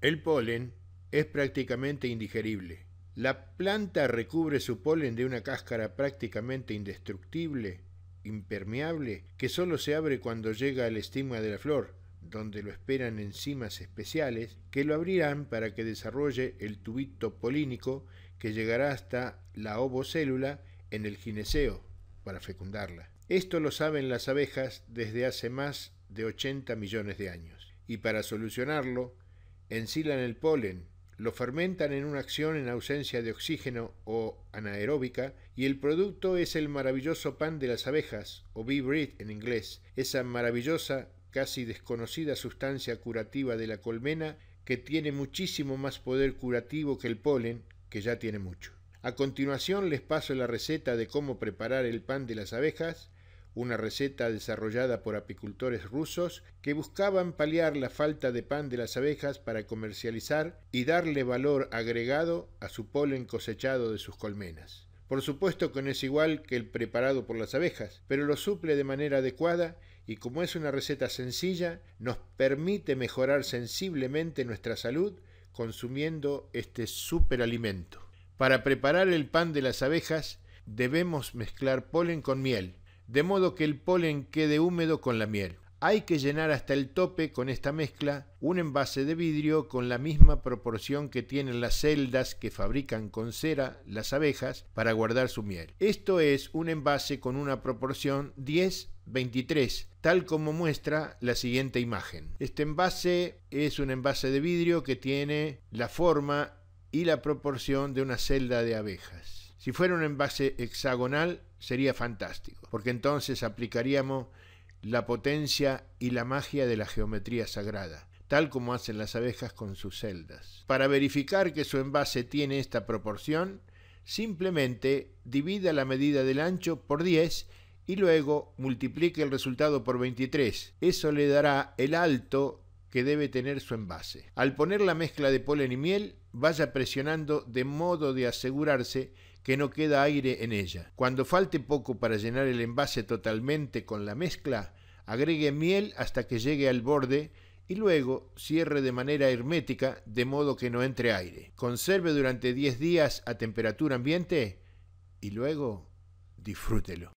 El polen es prácticamente indigerible. La planta recubre su polen de una cáscara prácticamente indestructible, impermeable, que solo se abre cuando llega al estigma de la flor, donde lo esperan enzimas especiales que lo abrirán para que desarrolle el tubito polínico que llegará hasta la ovocélula en el gineceo para fecundarla. Esto lo saben las abejas desde hace más de 80 millones de años. Y para solucionarlo, ensilan el polen, lo fermentan en una acción en ausencia de oxígeno o anaeróbica, y el producto es el maravilloso pan de las abejas, o bee bread en inglés, esa maravillosa, casi desconocida sustancia curativa de la colmena que tiene muchísimo más poder curativo que el polen, que ya tiene mucho. A continuación les paso la receta de cómo preparar el pan de las abejas una receta desarrollada por apicultores rusos que buscaban paliar la falta de pan de las abejas para comercializar y darle valor agregado a su polen cosechado de sus colmenas. Por supuesto que no es igual que el preparado por las abejas, pero lo suple de manera adecuada y como es una receta sencilla, nos permite mejorar sensiblemente nuestra salud consumiendo este superalimento. Para preparar el pan de las abejas debemos mezclar polen con miel, de modo que el polen quede húmedo con la miel. Hay que llenar hasta el tope con esta mezcla un envase de vidrio con la misma proporción que tienen las celdas que fabrican con cera las abejas para guardar su miel. Esto es un envase con una proporción 10-23, tal como muestra la siguiente imagen. Este envase es un envase de vidrio que tiene la forma y la proporción de una celda de abejas. Si fuera un envase hexagonal sería fantástico, porque entonces aplicaríamos la potencia y la magia de la geometría sagrada, tal como hacen las abejas con sus celdas. Para verificar que su envase tiene esta proporción, simplemente divida la medida del ancho por 10 y luego multiplique el resultado por 23. Eso le dará el alto que debe tener su envase. Al poner la mezcla de polen y miel, vaya presionando de modo de asegurarse que no queda aire en ella. Cuando falte poco para llenar el envase totalmente con la mezcla, agregue miel hasta que llegue al borde y luego cierre de manera hermética de modo que no entre aire. Conserve durante 10 días a temperatura ambiente y luego disfrútelo.